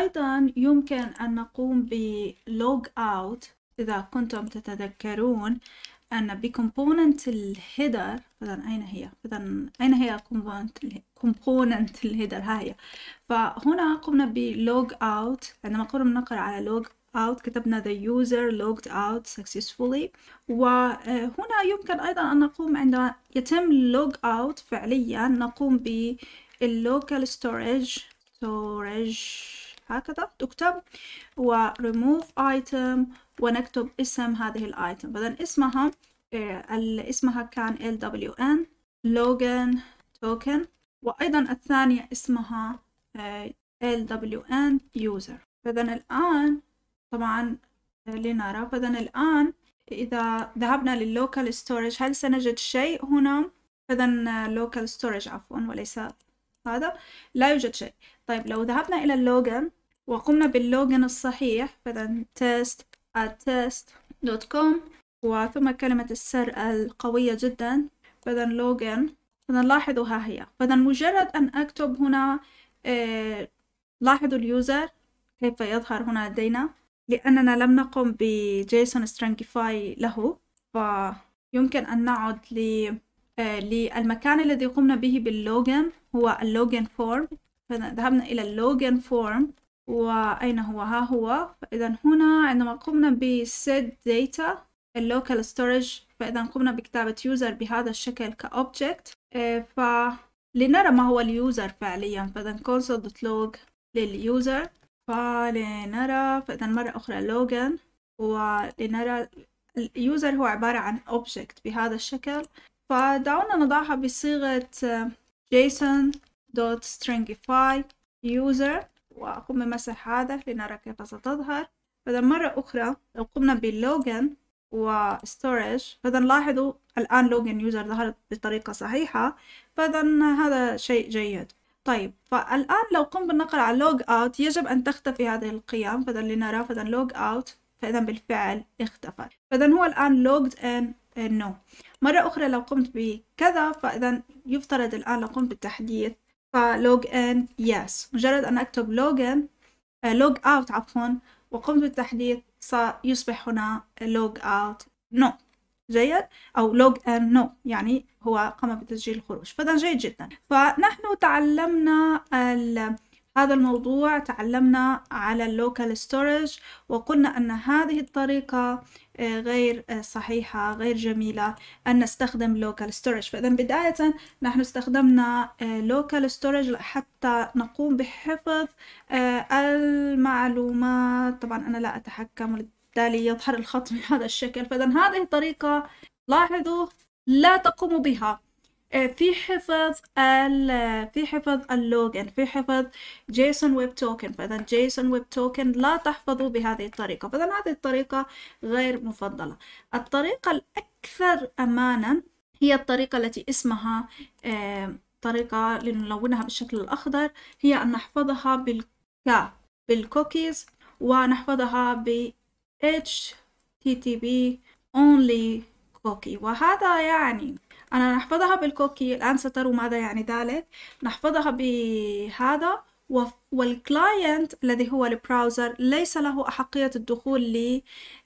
أيضا يمكن أن نقوم بلوج أوت إذا كنتم تتذكرون أن بكومبوننت الهيدر إذا أين هي؟ إذا أين هي كومبوننت الهيدر ها هي فهنا قمنا بلوج أوت عندما قمنا نقرأ على لوج out كتبنا the user logged out successfully وهنا يمكن أيضا أن نقوم عندما يتم log out فعليا نقوم بالlocal storage storage هكذا تكتب و remove item ونكتب اسم هذه الايتم فإذا اسمها اه، اسمها كان LWN login token وأيضا الثانية اسمها اه، LWN user فإذا الآن طبعا اه، لنرى فإذا الآن إذا ذهبنا local storage هل سنجد شيء هنا؟ فإذا local storage عفوا وليس هذا لا يوجد شيء طيب لو ذهبنا إلى اللوجن وقمنا باللوجن الصحيح مثلا test at test وثم كلمة السر القوية جدا مثلا لوجن فإذا لاحظوا ها هي فإذا مجرد أن أكتب هنا إيه لاحظوا اليوزر كيف يظهر هنا لدينا لأننا لم نقم بجيسون سترانكيفاي له فيمكن أن نعد آه، للمكان الذي قمنا به باللوجن هو اللوجن فورم فذهبنا إلى اللوجن فورم وأين هو ها هو فإذا هنا عندما قمنا set data اللوكال ستورج فإذا قمنا بكتابة يوزر بهذا الشكل كأوبجكت آه، فلنرى ما هو اليوزر فعليا فإذا console.log لليوزر فلنرى فإذا مرة أخرى لوجن ولنرى اليوزر هو عبارة عن object بهذا الشكل فدعونا نضعها بصيغة آه، json.stringify user وأقوم بمسح هذا لنرى كيف ستظهر فإذا مرة أخرى لو قمنا باللوجن وستورج فإذا لاحظوا الآن لوجن يوزر ظهرت بطريقة صحيحة فإذا هذا شيء جيد طيب فالآن لو قمت بالنقر على لوج اوت يجب أن تختفي هذه القيم فإذا لنرى فإذا لوج اوت فإذا بالفعل اختفت فإذا هو الآن لوجد ان نو إيه، مرة أخرى لو قمت بكذا فإذا يفترض الآن لو قمت بالتحديث فلوج إن يس مجرد أن أكتب لوج إن لوج أوت عفوا وقمت بالتحديث سيصبح هنا لوج أوت نو جيد أو لوج إن نو يعني هو قام بتسجيل الخروج فإذا جيد جدا فنحن تعلمنا ال هذا الموضوع تعلمنا على اللوكال ستورج وقلنا أن هذه الطريقة غير آه، صحيحة غير جميلة أن نستخدم لوكال ستورج فإذا بداية نحن استخدمنا لوكال آه، ستورج حتى نقوم بحفظ آه، المعلومات طبعا أنا لا أتحكم وبالتالي يظهر الخط بهذا الشكل فإذا هذه الطريقة لاحظوا لا تقوموا بها آه، في حفظ ال في حفظ اللوجن في حفظ جيسون ويب توكن فاذا جيسون ويب توكن لا تحفظه بهذه الطريقه فاذا هذه الطريقه غير مفضله الطريقه الاكثر امانا هي الطريقه التي اسمها آه، طريقه لنلونها بالشكل الاخضر هي ان نحفظها بالكا بالكوكيز ونحفظها ب HTTP only cookie وهذا يعني أنا نحفظها بالكوكي الأنستر وماذا يعني ذلك نحفظها بهذا والكلاينت الذي هو البراوزر ليس له أحقية الدخول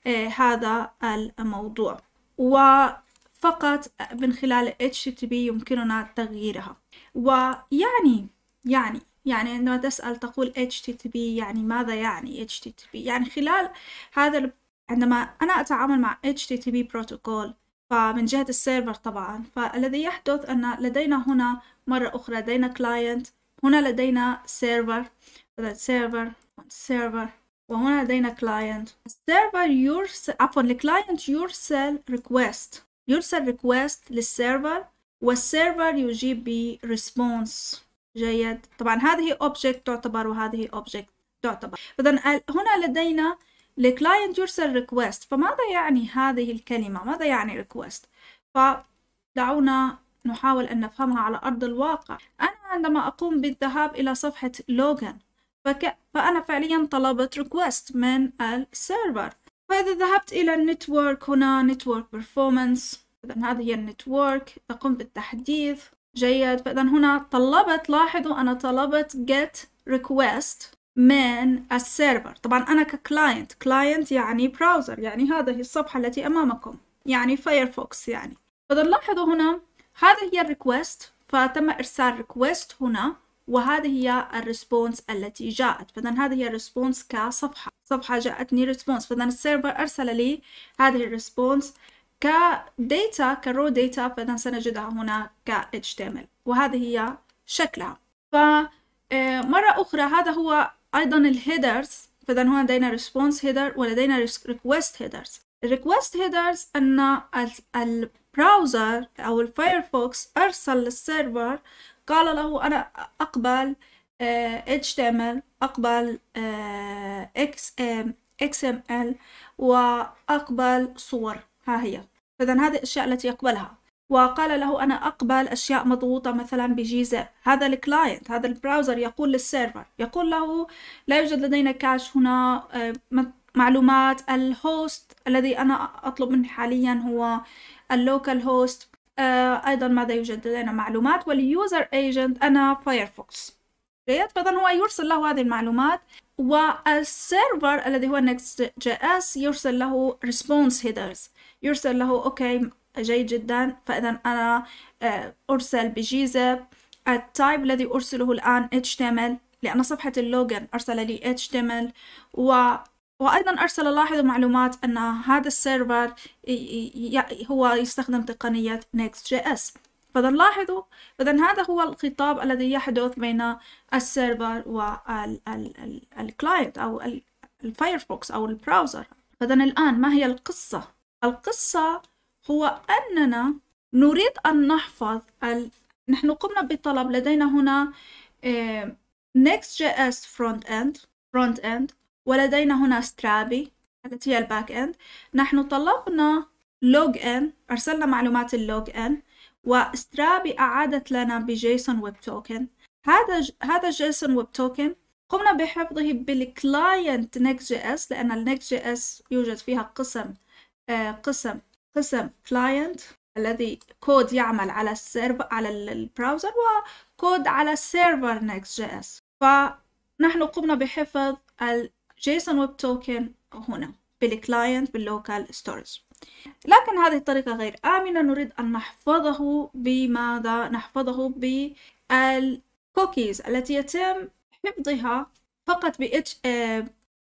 لهذا آه، الموضوع وفقط من خلال HTTP يمكننا تغييرها ويعني يعني يعني عندما يعني تسأل تقول HTTP يعني ماذا يعني HTTP يعني خلال هذا عندما أنا أتعامل مع HTTP بروتوكول فمن جهة السيرفر طبعا فالذي يحدث أن لدينا هنا مرة أخرى لدينا كلاينت هنا لدينا سيرفر سيرفر سيرفر وهنا لدينا كلاينت السيرفر يرسل عفوا الكلاينت يرسل ريكويست يرسل ريكويست للسيرفر والسيرفر يجيب بريسبونس جيد طبعا هذه اوبجكت تعتبر وهذه اوبجكت تعتبر إذا هنا لدينا لكلاينت يرسل ريكويست فماذا يعني هذه الكلمة ماذا يعني ريكويست فدعونا نحاول أن نفهمها على أرض الواقع أنا عندما أقوم بالذهاب إلى صفحة لوغان فك... فأنا فعليا طلبت ريكويست من السيرفر فإذا ذهبت إلى النتورك هنا نتورك بيرفورمانس إذا هذه هي النتورك أقوم بالتحديث جيد فإذا هنا طلبت لاحظوا أنا طلبت get request من السيرفر طبعا أنا ككلاينت كلاينت يعني براوزر يعني هذه الصفحة التي أمامكم يعني فايرفوكس يعني فنلاحظ هنا هذه هي الريكوست فتم إرسال ريكوست هنا وهذه هي الريسبونس التي جاءت فإذا هذه هي الريسبونس كصفحة صفحة جاءتني ريسبونس فإذا السيرفر أرسل لي هذه الريسبونس كديتا كرو ديتا فإذا سنجدها هنا ك HTML وهذه هي شكلها فمرة آه، أخرى هذا هو ايضا الهيدرز فاذا هنا لدينا ريسبونس هيدر ولدينا headers هيدرز request هيدرز ان البراوزر او الفايرفوكس ارسل للسيرفر قال له انا اقبل آه، HTML أقبل آه، XML آه، وأقبل صور ها هي إذا هذه الأشياء التي يقبلها وقال له أنا أقبل أشياء مضغوطة مثلا بجيزة هذا الكلاينت هذا البراوزر يقول للسيرفر يقول له لا يوجد لدينا كاش هنا آه، معلومات الهوست الذي أنا أطلب منه حاليا هو اللوكال آه، هوست أيضا ماذا يوجد لدينا معلومات واليوزر ايجنت أنا فايرفوكس جيد فإذا هو يرسل له هذه المعلومات والسيرفر الذي هو نكست جي اس يرسل له ريسبونس هيدرز يرسل له اوكي جيد جدا فإذا أنا آه، أرسل بجيزة التايب الذي أرسله الآن HTML لأن صفحة اللوجن أرسل لي html و... وأيضا أرسل لاحظوا معلومات أن هذا السيرفر هو يستخدم تقنية جي اس فإذا لاحظوا إذا هذا هو الخطاب الذي يحدث بين السيرفر والكلاينت أو الفايرفوكس أو البراوزر فإذا الآن ما هي القصة؟ القصة هو أننا نريد أن نحفظ ال... نحن قمنا بطلب لدينا هنا آه، Next.js front end front end ولدينا هنا Strabi التي هي الباك اند نحن طلبنا لوج ان أرسلنا معلومات اللوج ان وسترابي أعادت لنا بجيسون ويب توكن هذا ج... هذا جيسون ويب توكن قمنا بحفظه بالكلاينت نيكست جي اس لأن النيكست جي اس يوجد فيها قسم آه قسم قسم client الذي كود يعمل على السيرفر على البراوزر وكود على السيرفر نكست جي اس فنحن قمنا بحفظ الجيسون ويب توكن هنا بالكلاينت باللوكال ستورج لكن هذه الطريقة غير آمنة نريد أن نحفظه بماذا؟ نحفظه بالكوكيز التي يتم حفظها فقط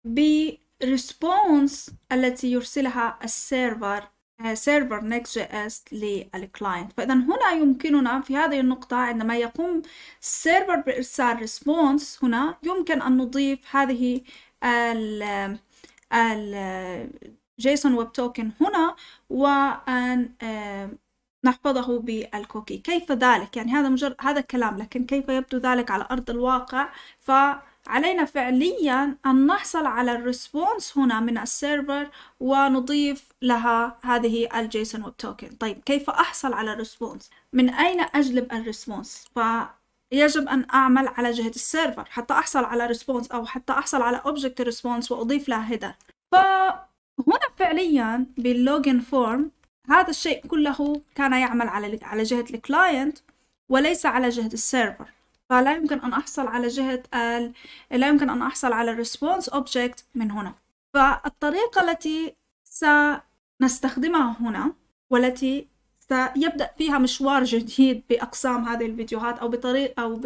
ب response التي يرسلها السيرفر سيرفر نيكست جي اس للكلاينت فاذا هنا يمكننا في هذه النقطة عندما يقوم السيرفر بإرسال ريسبونس هنا يمكن أن نضيف هذه ال ال جيسون ويب توكن هنا وأن آه، نحفظه بالكوكي كيف ذلك يعني هذا مجرد هذا كلام لكن كيف يبدو ذلك على أرض الواقع ف علينا فعليا أن نحصل على الريسبونس هنا من السيرفر ونضيف لها هذه الجيسون ويب توكن طيب كيف أحصل على الريسبونس من أين أجلب الريسبونس فيجب أن أعمل على جهة السيرفر حتى أحصل على ريسبونس أو حتى أحصل على أوبجكت ريسبونس وأضيف لها هيدر فهنا فعليا باللوجن فورم هذا الشيء كله كان يعمل على على جهة الكلاينت وليس على جهة السيرفر فلا يمكن أن أحصل على جهة ال لا يمكن أن أحصل على response object من هنا فالطريقة التي سنستخدمها هنا والتي سيبدأ فيها مشوار جديد بأقسام هذه الفيديوهات أو بطريقة أو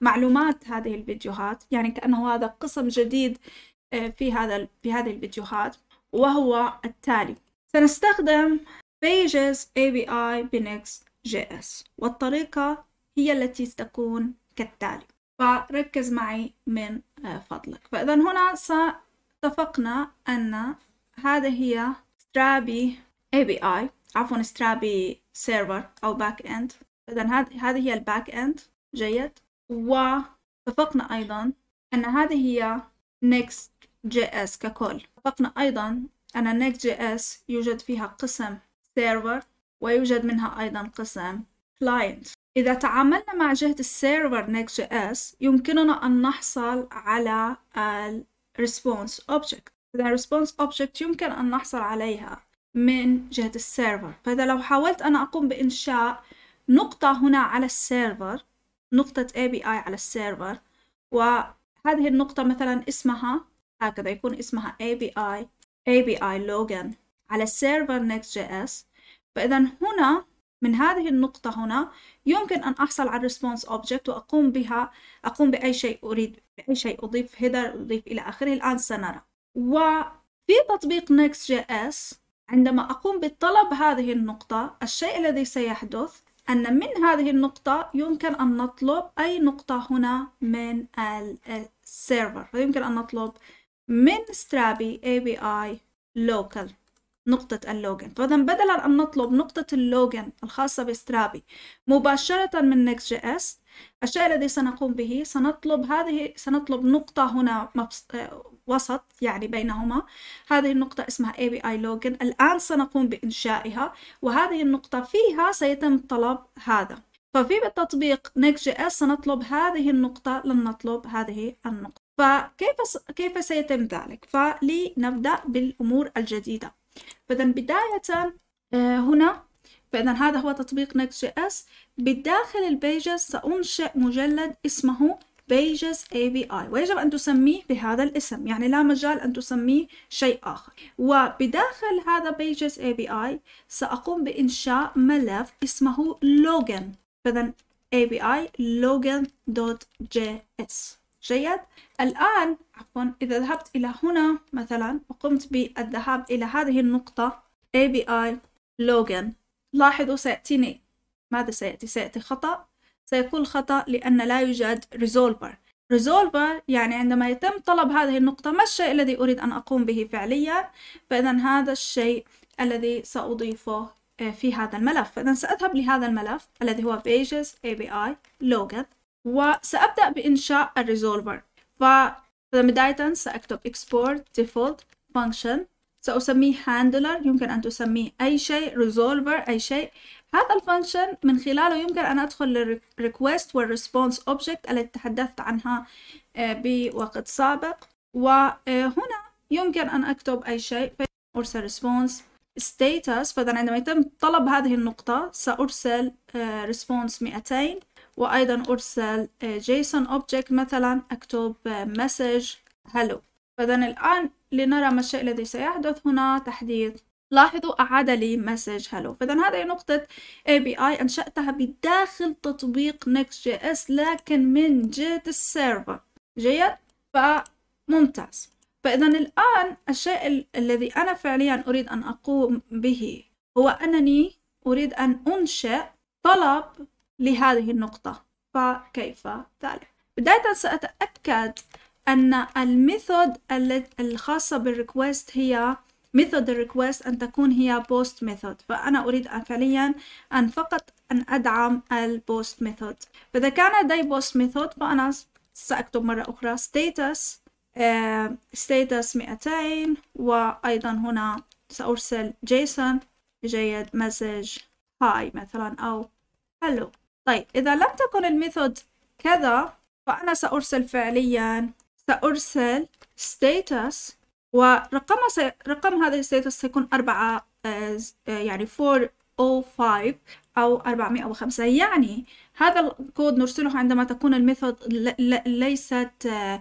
بمعلومات هذه الفيديوهات يعني كأنه هذا قسم جديد آه، في هذا في هذه الفيديوهات وهو التالي سنستخدم Pages API بنكس جي اس والطريقة هي التي ستكون كالتالي فركز معي من آه، فضلك فإذا هنا اتفقنا أن هذا هي سترابي اي عفوا سترابي سيرفر أو باك إند إذا هذه هي الباك إند جيد واتفقنا أيضا أن هذه هي جي اس ككل اتفقنا أيضا أن جي اس يوجد فيها قسم سيرفر ويوجد منها أيضا قسم client إذا تعاملنا مع جهة السيرفر نيكست جي اس يمكننا أن نحصل على الـ response object إذا response object يمكن أن نحصل عليها من جهة السيرفر فإذا لو حاولت أنا أقوم بإنشاء نقطة هنا على السيرفر نقطة API على السيرفر وهذه النقطة مثلا اسمها هكذا يكون اسمها API API login على السيرفر Next.js فإذا هنا من هذه النقطة هنا يمكن أن أحصل على response object وأقوم بها أقوم بأي شيء أريد بأي شيء أضيف header أضيف إلى آخره الآن سنرى وفي تطبيق Next.js عندما أقوم بطلب هذه النقطة الشيء الذي سيحدث أن من هذه النقطة يمكن أن نطلب أي نقطة هنا من السيرفر فيمكن أن نطلب من Strapi API Local نقطة اللوجن فإذا بدلا أن نطلب نقطة اللوجن الخاصة بسترابي مباشرة من نكست جي اس الشيء الذي سنقوم به سنطلب هذه سنطلب نقطة هنا وسط يعني بينهما هذه النقطة اسمها API login الآن سنقوم بإنشائها وهذه النقطة فيها سيتم طلب هذا ففي بالتطبيق نيكست جي اس سنطلب هذه النقطة لن نطلب هذه النقطة فكيف س- كيف سيتم ذلك؟ فلنبدأ بالأمور الجديدة فإذا بداية آه، هنا فإذا هذا هو تطبيق نكست جي اس بالداخل البيجز سأنشئ مجلد اسمه بيجز اي بي اي ويجب ان تسميه بهذا الاسم يعني لا مجال ان تسميه شيء اخر وبداخل هذا بيجز اي بي اي ساقوم بانشاء ملف اسمه لوجن فاذا اي بي اي لوجن دوت جي اس جيد الآن عفوا إذا ذهبت إلى هنا مثلا وقمت بالذهاب إلى هذه النقطة ABI login لاحظوا سيأتيني ماذا سيأتي؟ سيأتي خطأ سيكون خطأ لأن لا يوجد resolver resolver يعني عندما يتم طلب هذه النقطة ما الشيء الذي أريد أن أقوم به فعليا فإذا هذا الشيء الذي سأضيفه آه، في هذا الملف فإذا سأذهب لهذا الملف الذي هو pages ABI login وسأبدأ بإنشاء الريزولفر فبداية سأكتب export default function سأسميه handler يمكن أن تسميه أي شيء resolver أي شيء هذا الفانكشن من خلاله يمكن أن أدخل للريكوست والريسبونس أوبجكت التي تحدثت عنها آه، بوقت سابق وهنا آه، يمكن أن أكتب أي شيء أرسل ريسبونس status فإذا عندما يتم طلب هذه النقطة سأرسل ريسبونس آه، 200 وأيضا أرسل آه، جيسون أوبجكت مثلا أكتب آه، مسج هلو فإذا الآن لنرى ما الشيء الذي سيحدث هنا تحديث لاحظوا أعاد لي مسج هلو فإذا هذه نقطة API أنشأتها بداخل تطبيق Next.js جي اس لكن من جهة السيرفر جيد فممتاز فإذا الآن الشيء الذي أنا فعليا أريد أن أقوم به هو أنني أريد أن أنشئ طلب لهذه النقطة فكيف ذلك طيب، بداية سأتأكد أن الميثود الخاصة بالريكوست هي ميثود الريكوست أن تكون هي بوست ميثود فأنا أريد أن فعليا أن فقط أن أدعم البوست ميثود فإذا كان لدي بوست ميثود فأنا سأكتب مرة أخرى status آه، status 200 وأيضا هنا سأرسل جيسون جيد مسج هاي مثلا أو hello طيب إذا لم تكن الميثود كذا فأنا سأرسل فعليا سأرسل status ورقمها س... رقم هذا status سيكون أربعة آه، آه، يعني 405 أو 405 يعني هذا الكود نرسله عندما تكون الميثود ليست آه،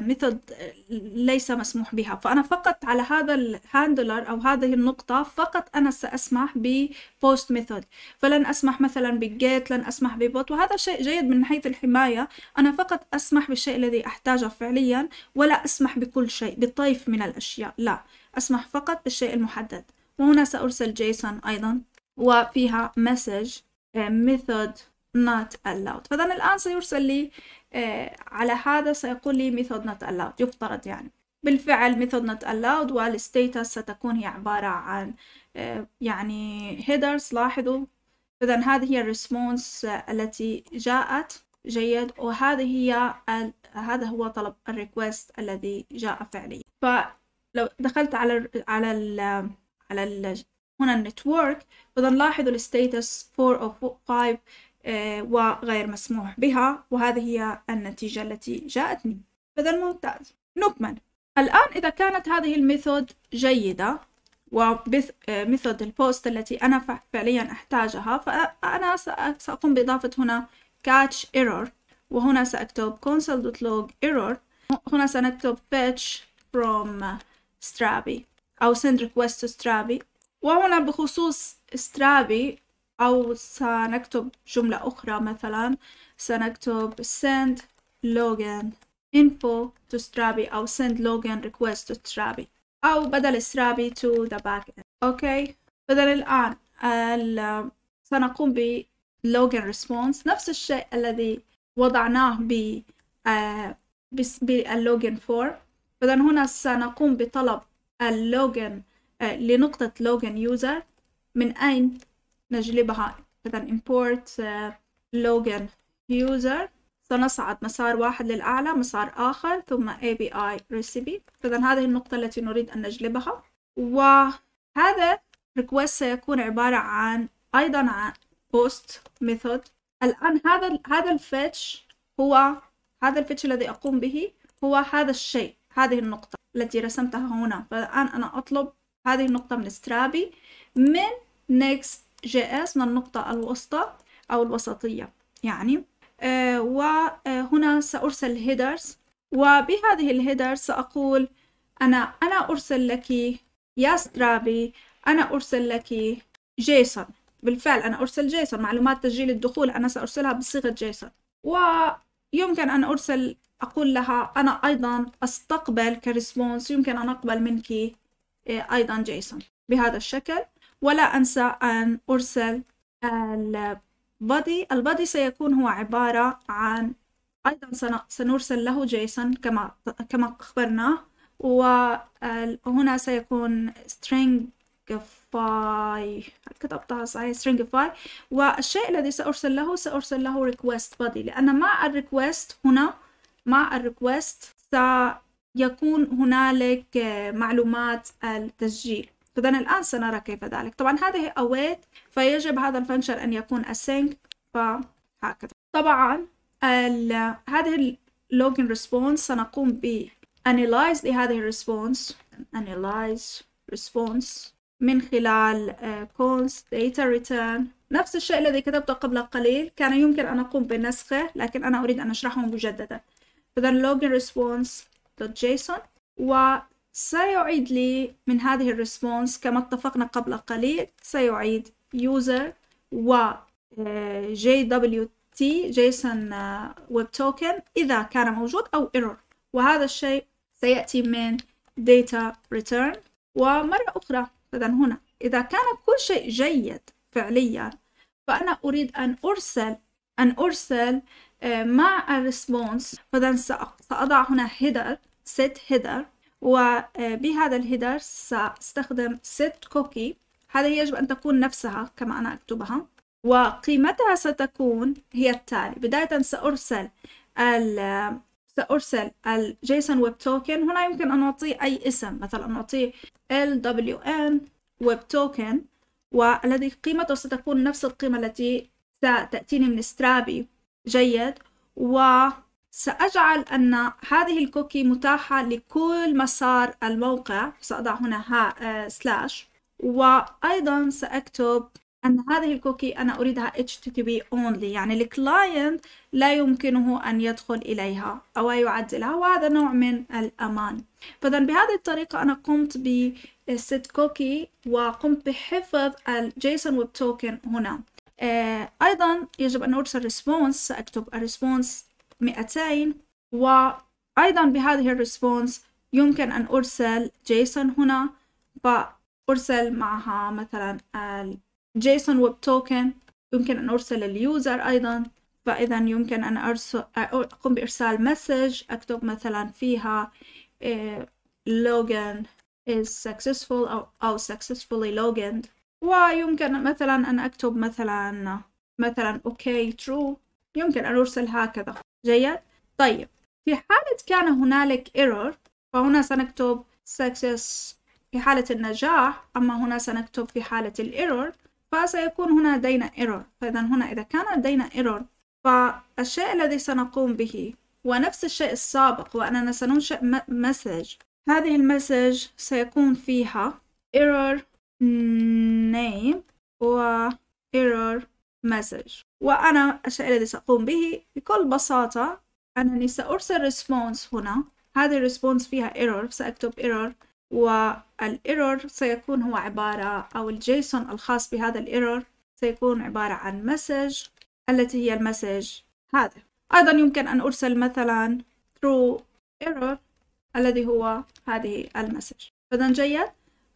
ميثود آه، ليس مسموح بها فأنا فقط على هذا الهاندلر أو هذه النقطة فقط أنا سأسمح ببوست ميثود فلن أسمح مثلا بجيت لن أسمح ببوت وهذا شيء جيد من حيث الحماية أنا فقط أسمح بالشيء الذي أحتاجه فعليا ولا أسمح بكل شيء بطيف من الأشياء لا أسمح فقط بالشيء المحدد وهنا سأرسل جيسون أيضا وفيها مسج ميثود آه، not allowed فإذا الآن سيرسل لي آه، على هذا سيقول لي method not allowed يفترض يعني بالفعل method not allowed والstatus ستكون هي عبارة عن آه، يعني headers لاحظوا إذا هذه هي الريسبونس التي جاءت جيد وهذه هي هذا هو طلب الريكوست الذي جاء فعليا فلو دخلت على ال على ال على ال هنا النتورك فإذا لاحظوا الستيتس 4 أو 5 آه، وغير مسموح بها وهذه هي النتيجة التي جاءتني هذا الممتاز نكمل الآن إذا كانت هذه الميثود جيدة وميثود آه، البوست التي أنا فعليا أحتاجها فأنا سأقوم بإضافة هنا catch error وهنا سأكتب console.log error هنا سنكتب fetch from strabi أو send request to strabi وهنا بخصوص strabi أو سنكتب جملة أخرى مثلا سنكتب send login info to strabi أو send login request to strabi أو بدل strabi to the backend أوكي بدل الآن سنقوم ب login response نفس الشيء الذي وضعناه ب باللوجن form إذا هنا سنقوم بطلب اللوجن آه، لنقطة لوجن يوزر من أين نجلبها مثلا import login آه، user سنصعد مسار واحد للأعلى مسار آخر ثم API recipe إذا هذه النقطة التي نريد أن نجلبها وهذا request سيكون عبارة عن أيضا عن post method الآن هذا هذا الفيتش هو هذا الفيتش الذي أقوم به هو هذا الشيء هذه النقطة التي رسمتها هنا فالآن أنا أطلب هذه النقطة من سترابي من next جي اس من النقطة الوسطى أو الوسطية يعني آه وهنا آه، سأرسل هيدرز وبهذه الهيدرز سأقول أنا أنا أرسل لك يا سترابي أنا أرسل لك جيسون بالفعل أنا أرسل جيسون معلومات تسجيل الدخول أنا سأرسلها بصيغة جيسون ويمكن أن أرسل أقول لها أنا أيضا أستقبل كريسبونس يمكن أن أقبل منك آه، أيضا جيسون بهذا الشكل ولا أنسى أن أرسل البادي البادي سيكون هو عبارة عن أيضا سنرسل له جيسون كما كما أخبرناه وهنا سيكون string stringify هل كتبتها صحيح stringify والشيء الذي سأرسل له سأرسل له request body لأن مع request هنا مع request سيكون هنالك معلومات التسجيل إذا الآن سنرى كيف ذلك طبعا هذه await فيجب هذا الفانكشن أن يكون async فهكذا طبعا هذه login response سنقوم ب analyze لهذه الريسبونس analyze response من خلال آه، const data return نفس الشيء الذي كتبته قبل قليل كان يمكن أن أقوم بنسخه لكن أنا أريد أن أشرحه مجددا إذا login response.json و سيعيد لي من هذه الريسبونس كما اتفقنا قبل قليل سيعيد user و JWT JSON Web Token إذا كان موجود أو error وهذا الشيء سيأتي من data return ومرة أخرى إذا هنا إذا كان كل شيء جيد فعليا فأنا أريد أن أرسل أن أرسل آه، مع الريسبونس فإذا سأضع هنا header set header وبهذا الهيدر سأستخدم set cookie هذا يجب أن تكون نفسها كما أنا أكتبها وقيمتها ستكون هي التالي بداية سأرسل ال سأرسل الجيسون ويب توكن هنا يمكن أن أعطيه أي اسم مثلا أعطيه LWN ويب توكن والذي قيمته ستكون نفس القيمة التي ستأتيني من سترابي جيد و سأجعل أن هذه الكوكي متاحة لكل مسار الموقع سأضع هنا ها سلاش آه، وأيضا سأكتب أن هذه الكوكي أنا أريدها HTTP only يعني الكلاينت لا يمكنه أن يدخل إليها أو يعدلها وهذا نوع من الأمان فإذا بهذه الطريقة أنا قمت بست كوكي وقمت بحفظ الجيسون ويب توكن هنا آه، أيضا يجب أن أرسل response سأكتب response 200 وأيضا بهذه الريسبونس يمكن أن أرسل جيسون هنا فأرسل معها مثلا جيسون ويب توكن يمكن أن أرسل اليوزر أيضا فإذا يمكن أن أرسل أقوم بإرسال مسج أكتب مثلا فيها login آه، is successful أو أو successfully logged ويمكن مثلا أن أكتب مثلا مثلا okay true يمكن أن أرسل هكذا جيد طيب في حالة كان هنالك error فهنا سنكتب success في حالة النجاح أما هنا سنكتب في حالة الايرور فسيكون هنا لدينا ايرور فإذا هنا إذا كان لدينا ايرور فالشيء الذي سنقوم به ونفس الشيء السابق وأننا سننشئ مسج هذه المسج سيكون فيها error name و error message وأنا الشيء الذي سأقوم به بكل بساطة أنني سأرسل ريسبونس هنا هذه الريسبونس فيها ايرور سأكتب ايرور والايرور سيكون هو عبارة أو الجيسون الخاص بهذا الايرور سيكون عبارة عن مسج التي هي المسج هذا أيضا يمكن أن أرسل مثلا through error الذي هو هذه المسج فإذا جيد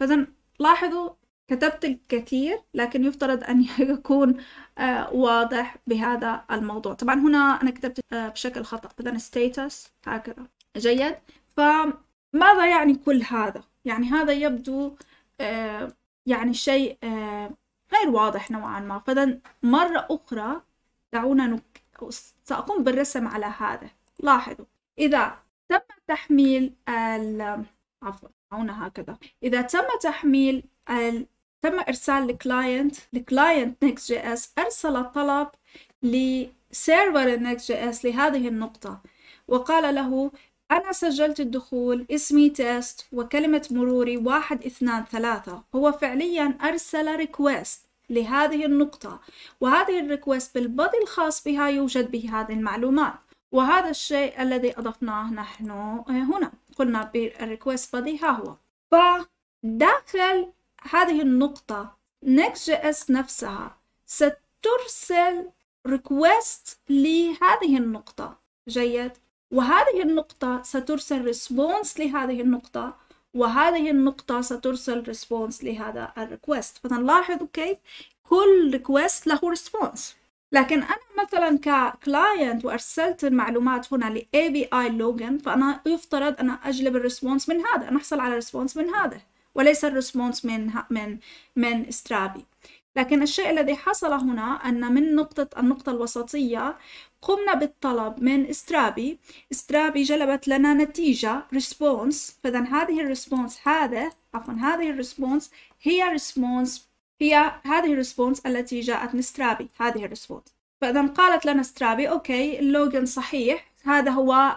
فإذا لاحظوا كتبت الكثير لكن يفترض أن يكون آه، واضح بهذا الموضوع طبعا هنا أنا كتبت آه، بشكل خطأ إذا status هكذا جيد فماذا يعني كل هذا يعني هذا يبدو آه، يعني شيء غير واضح نوعا ما فإذا مرة أخرى دعونا نك... سأقوم بالرسم على هذا لاحظوا إذا تم تحميل ال... عفوا دعونا هكذا إذا تم تحميل تم إرسال الكلاينت الكلاينت نيكس جي اس أرسل طلب لسيرفر نيكس جي اس لهذه النقطة وقال له أنا سجلت الدخول اسمي تيست وكلمة مروري واحد اثنان ثلاثة هو فعليا أرسل ريكويست لهذه النقطة وهذه الريكوست بالبادي الخاص بها يوجد به هذه المعلومات وهذا الشيء الذي أضفناه نحن آه، هنا قلنا بالريكوست بادي ها هو فداخل هذه النقطة Next.js اس نفسها سترسل request لهذه النقطة جيد وهذه النقطة سترسل response لهذه النقطة وهذه النقطة سترسل response لهذا الريكوست فنلاحظ كيف كل ريكوست له response لكن أنا مثلا ككلاينت وأرسلت المعلومات هنا ل API login فأنا يفترض أنا أجلب الريسبونس من هذا أنا أحصل على ريسبونس من هذا وليس الريسبونس من من من سترابي لكن الشيء الذي حصل هنا أن من نقطة النقطة الوسطية قمنا بالطلب من سترابي سترابي جلبت لنا نتيجة ريسبونس فإذا هذه الريسبونس هذا عفوا هذه الريسبونس هي ريسبونس هي هذه الريسبونس التي جاءت من سترابي هذه الريسبونس فإذا قالت لنا سترابي أوكي اللوجن صحيح هذا هو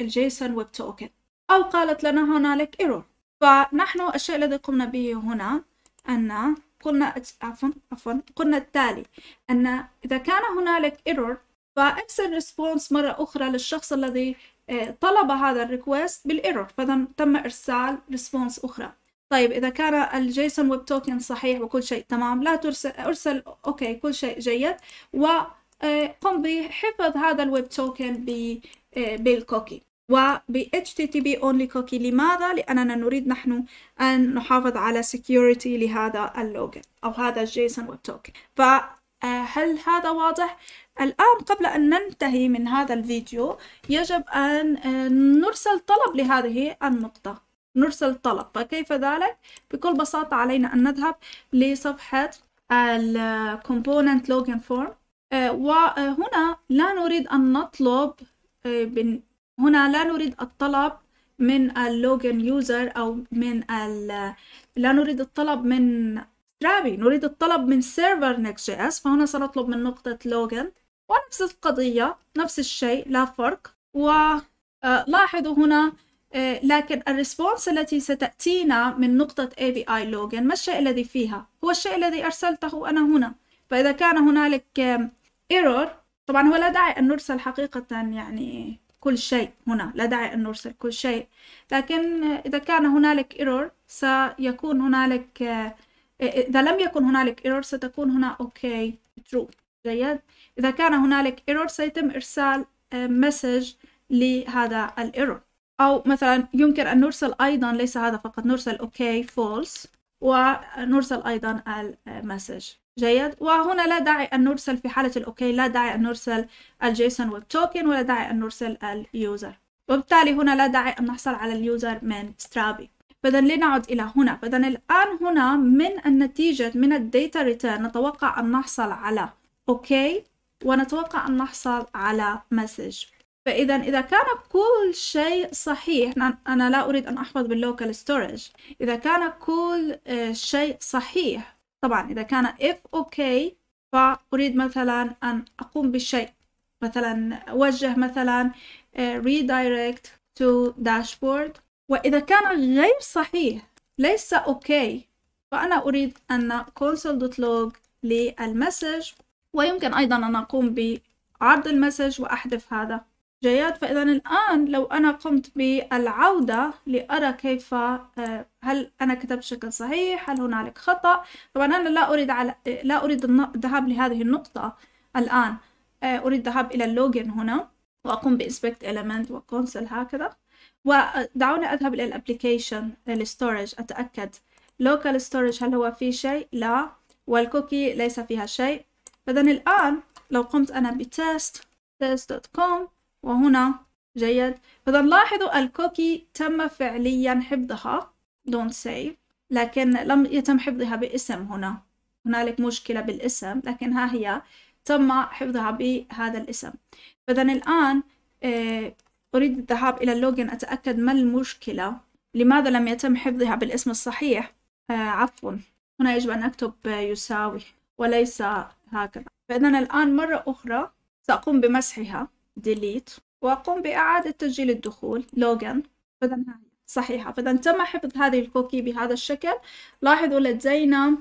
الجيسون ويب توكن أو قالت لنا هنالك ايرور فنحن الشيء الذي قمنا به هنا أن قلنا عفوا عفوا قلنا التالي أن إذا كان هنالك ايرور فارسل ريسبونس مرة أخرى للشخص الذي آه، طلب هذا الريكوست بالايرور فإذا تم إرسال ريسبونس أخرى طيب إذا كان الجيسون ويب توكن صحيح وكل شيء تمام لا ترسل أرسل أوكي كل شيء جيد وقم آه، بحفظ هذا الويب توكن بالكوكي وب HTTP only cookie لماذا؟ لأننا نريد نحن أن نحافظ على security لهذا اللوجن أو هذا الجيسون ويب توكن فهل آه، هذا واضح؟ الآن قبل أن ننتهي من هذا الفيديو يجب أن آه، نرسل طلب لهذه النقطة نرسل طلب فكيف ذلك؟ بكل بساطة علينا أن نذهب لصفحة الـ Component Login Form وهنا لا نريد أن نطلب آه، هنا لا نريد الطلب من اللوجن يوزر أو من ال لا نريد الطلب من رابي نريد الطلب من سيرفر نكست جي اس فهنا سنطلب من نقطة لوجن ونفس القضية نفس الشيء لا فرق ولاحظوا آه، هنا آه، لكن الريسبونس التي ستأتينا من نقطة اي بي اي لوجن ما الشيء الذي فيها هو الشيء الذي أرسلته أنا هنا فإذا كان هنالك ايرور طبعا هو لا داعي أن نرسل حقيقة يعني كل شيء هنا لا داعي أن نرسل كل شيء لكن إذا كان هنالك error سيكون هنالك إذا لم يكن هنالك error ستكون هنا okay true جيد إذا كان هنالك error سيتم إرسال مسج آه، لهذا الايرور أو مثلا يمكن أن نرسل أيضا ليس هذا فقط نرسل okay false ونرسل أيضا المسج آه، جيد وهنا لا داعي أن نرسل في حالة الأوكي لا داعي أن نرسل الجيسون ويب توكن ولا داعي أن نرسل اليوزر وبالتالي هنا لا داعي أن نحصل على اليوزر من سترابي فإذا لنعد إلى هنا فإذا الآن هنا من النتيجة من الديتا ريتيرن نتوقع أن نحصل على أوكي ونتوقع أن نحصل على مسج فإذا إذا كان كل شيء صحيح أنا لا أريد أن أحفظ باللوكال ستورج إذا كان كل آه، شيء صحيح طبعا إذا كان if okay فأريد مثلا أن أقوم بالشيء مثلا أوجه مثلا آه، redirect to dashboard وإذا كان غير صحيح ليس okay فأنا أريد أن console.log للمسج ويمكن أيضا أن أقوم بعرض المسج وأحذف هذا جيد فإذا الآن لو أنا قمت بالعودة لأرى كيف آه، هل أنا كتبت بشكل صحيح هل هنالك خطأ طبعا أنا لا أريد على لا أريد الذهاب لهذه النقطة الآن آه، أريد الذهاب إلى اللوجن هنا وأقوم بإنسبكت إيليمنت وكونسل هكذا ودعوني أذهب إلى الأبليكيشن الستورج آه، أتأكد لوكال ستورج هل هو فيه شيء لا والكوكي ليس فيها شيء فإذا الآن لو قمت أنا بتست test.com وهنا جيد فإذا لاحظوا الكوكي تم فعليا حفظها don't save لكن لم يتم حفظها باسم هنا هنالك مشكلة بالاسم لكن ها هي تم حفظها بهذا الاسم فإذا الآن آه، أريد الذهاب إلى اللوجن أتأكد ما المشكلة لماذا لم يتم حفظها بالاسم الصحيح آه، عفوا هنا يجب أن أكتب آه، يساوي وليس هكذا فإذا الآن مرة أخرى سأقوم بمسحها delete وأقوم بإعادة تسجيل الدخول login فإذا صحيحة فإذا تم حفظ هذه الكوكي بهذا الشكل لاحظوا لدينا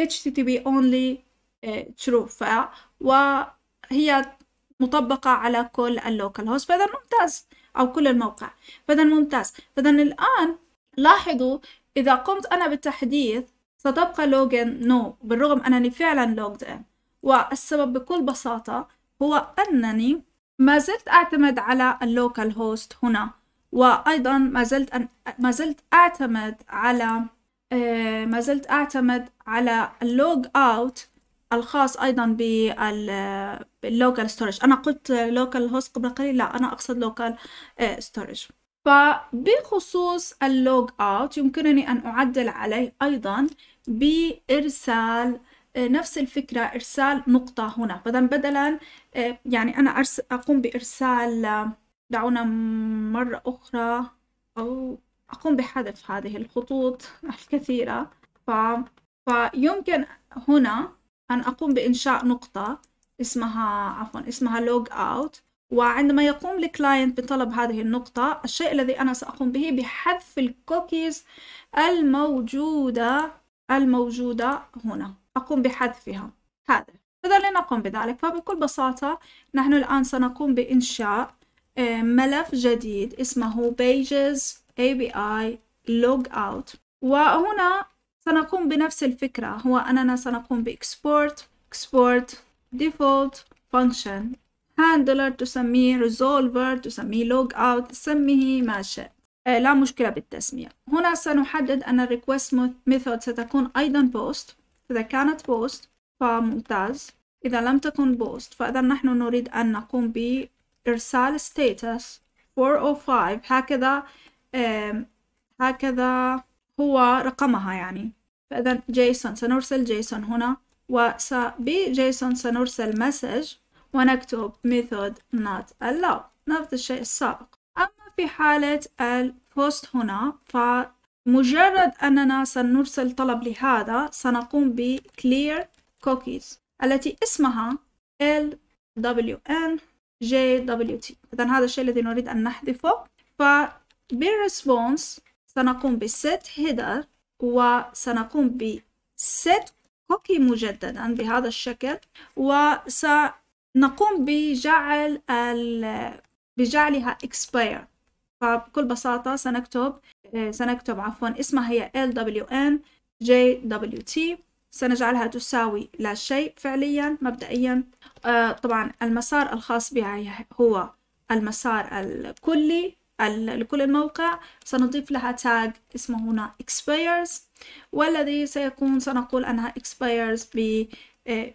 http only آه، true ف وهي مطبقة على كل اللوكال هوست فإذا ممتاز أو كل الموقع فإذا ممتاز فإذا الآن لاحظوا إذا قمت أنا بالتحديث ستبقى لوجن نو بالرغم أنني فعلا لوجد إن والسبب بكل بساطة هو أنني ما زلت أعتمد على اللوكال هوست هنا وأيضا ما زلت أن ما زلت أعتمد على آه، ما زلت أعتمد على اللوج أوت الخاص أيضا باللوكال ستورج أنا قلت لوكال هوست قبل قليل لا أنا أقصد لوكال ستورج آه، فبخصوص اللوج أوت يمكنني أن أعدل عليه أيضا بإرسال آه، نفس الفكرة إرسال نقطة هنا بدلا بدلا آه، يعني أنا أرس أقوم بإرسال آه، دعونا مرة أخرى أو أقوم بحذف هذه الخطوط الكثيرة ف... فيمكن هنا أن أقوم بإنشاء نقطة اسمها عفوا اسمها لوج أوت وعندما يقوم الكلاينت بطلب هذه النقطة الشيء الذي أنا سأقوم به بحذف الكوكيز الموجودة الموجودة هنا أقوم بحذفها هذا إذا لنقوم بذلك فبكل بساطة نحن الآن سنقوم بإنشاء آه، ملف جديد اسمه Pages API Logout وهنا سنقوم بنفس الفكرة هو أننا سنقوم بإكسبورت Export Default Function Handler تسميه Resolver تسميه Logout سميه ما شئت آه، لا مشكلة بالتسمية هنا سنحدد أن الريكوست Method ستكون أيضا Post إذا كانت بوست فممتاز إذا لم تكن بوست فإذا نحن نريد أن نقوم بإرسال status 405 هكذا هكذا هو رقمها يعني فإذا جيسون سنرسل جيسون هنا وبجيسون سنرسل مسج ونكتب method not allowed نفس الشيء السابق أما في حالة البوست هنا ف مجرد أننا سنرسل طلب لهذا سنقوم ب clear cookies التي اسمها LWN JWT إذا هذا الشيء الذي نريد أن نحذفه response سنقوم ب set header وسنقوم ب set cookie مجددا بهذا الشكل وسنقوم بجعل ال... بجعلها expire فبكل بساطة سنكتب آه، سنكتب عفوا اسمها هي LWNJWT سنجعلها تساوي لا شيء فعليا مبدئيا آه، طبعا المسار الخاص بها هو المسار الكلي لكل الموقع سنضيف لها تاج اسمه هنا expires والذي سيكون سنقول أنها expires آه،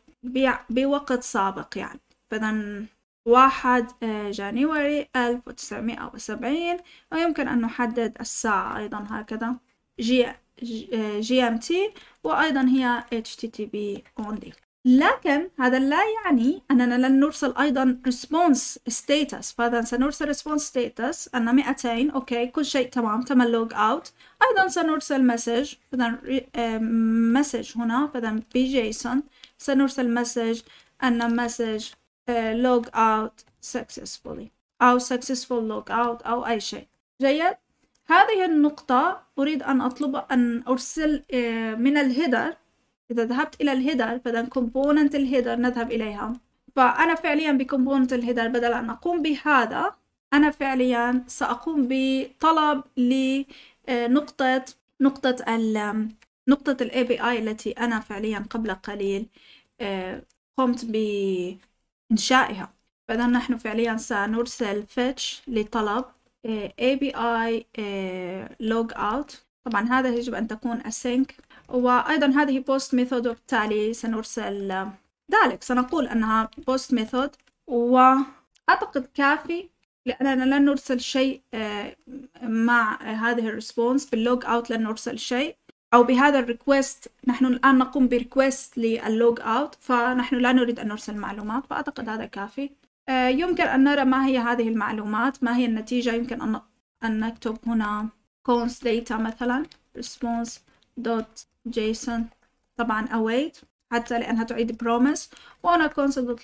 بوقت سابق يعني فإذا واحد آه، جانيوري ألف وتسعمائة وسبعين ويمكن أن نحدد الساعة أيضا هكذا جي آه، جي ام تي وأيضا هي اتش تي تي بي only لكن هذا لا يعني أننا لن نرسل أيضا response status فإذا سنرسل response status أن 200 أوكي كل شيء تمام تم اللوج أوت أيضا سنرسل مسج فإذا مسج هنا فإذا بجيسون سنرسل مسج أن مسج لوج اوت سكسسفولي أو سكسسفول لوج اوت أو أي شيء جيد هذه النقطة أريد أن أطلب أن أرسل uh, من الهيدر إذا ذهبت إلى الهيدر بدل كومبوننت الهيدر نذهب إليها فأنا فعليا بكومبوننت الهيدر بدل أن أقوم بهذا أنا فعليا سأقوم بطلب لنقطة uh, نقطة ال um, نقطة بي API التي أنا فعليا قبل قليل uh, قمت ب إنشائها فإذا نحن فعليا سنرسل fetch لطلب إيه، API إيه، logout طبعا هذا يجب أن تكون async وأيضا هذه post method وبالتالي سنرسل آه، ذلك سنقول أنها post method وأعتقد كافي لأننا لن نرسل شيء آه، مع هذه الريسبونس باللوج أوت لن نرسل شيء أو بهذا الريكوست نحن الآن نقوم بريكوست للوج أوت فنحن لا نريد أن نرسل معلومات فأعتقد هذا كافي آه، يمكن أن نرى ما هي هذه المعلومات ما هي النتيجة يمكن أن أن نكتب هنا cons data مثلا response.json طبعا await حتى لأنها تعيد promise وهنا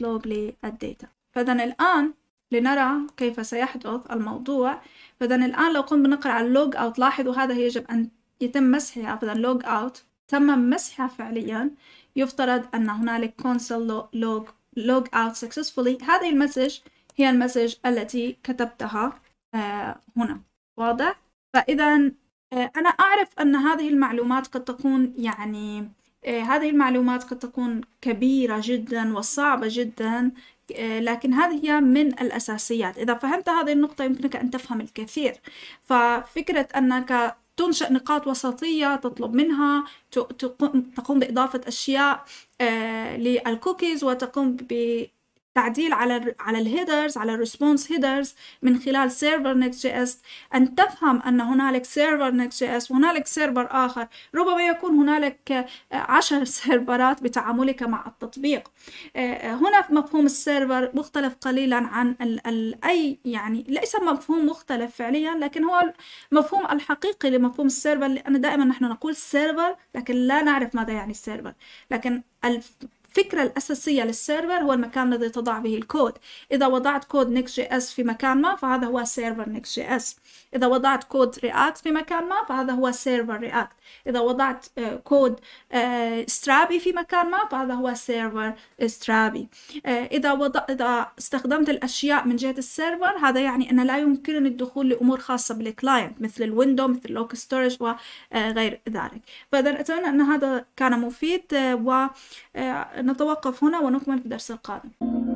لوج للداتا فإذا الآن لنرى كيف سيحدث الموضوع فإذا الآن لو قمت بنقرأ على اللوج أوت لاحظوا هذا يجب أن يتم مسحها عفوا لوج اوت تم مسحها فعليا يفترض أن هنالك console log log out successfully هذه المسج هي المسج التي كتبتها آه، هنا واضح فإذا آه، أنا أعرف أن هذه المعلومات قد تكون يعني آه، هذه المعلومات قد تكون كبيرة جدا وصعبة جدا لكن هذه هي من الأساسيات إذا فهمت هذه النقطة يمكنك أن تفهم الكثير ففكرة أنك تنشأ نقاط وسطية تطلب منها تقوم بإضافة أشياء آه، للكوكيز وتقوم تعديل على الـ على الهيدرز على الريسبونس هيدرز من خلال سيرفر نيكست جي اس ان تفهم ان هنالك سيرفر نيكست جي اس وهنالك سيرفر اخر ربما يكون هنالك آه، عشر سيرفرات بتعاملك مع التطبيق آه، آه، هنا مفهوم السيرفر مختلف قليلا عن ال ال اي يعني ليس مفهوم مختلف فعليا لكن هو المفهوم الحقيقي لمفهوم السيرفر لان دائما نحن نقول سيرفر لكن لا نعرف ماذا يعني السيرفر لكن الفكرة الأساسية للسيرفر هو المكان الذي تضع به الكود إذا وضعت كود نيكس جي اس في مكان ما فهذا هو سيرفر نيكس جي اس إذا وضعت كود رياكت في مكان ما فهذا هو سيرفر رياكت إذا وضعت آه، كود سترابي آه، في مكان ما فهذا هو سيرفر سترابي آه، إذا وضع إذا استخدمت الأشياء من جهة السيرفر هذا يعني أن لا يمكنني الدخول لأمور خاصة بالكلاينت مثل الويندو مثل لوك ستورج وغير ذلك فإذا أتمنى أن هذا كان مفيد و نتوقف هنا ونكمل في الدرس القادم